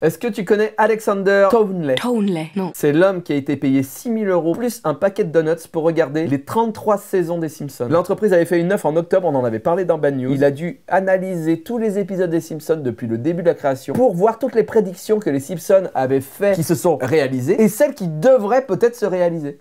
Est-ce que tu connais Alexander Townley Townley, non. C'est l'homme qui a été payé 6000 euros plus un paquet de donuts pour regarder les 33 saisons des Simpsons. L'entreprise avait fait une offre en octobre, on en avait parlé dans Bad News. Il a dû analyser tous les épisodes des Simpsons depuis le début de la création pour voir toutes les prédictions que les Simpsons avaient faites qui se sont réalisées et celles qui devraient peut-être se réaliser.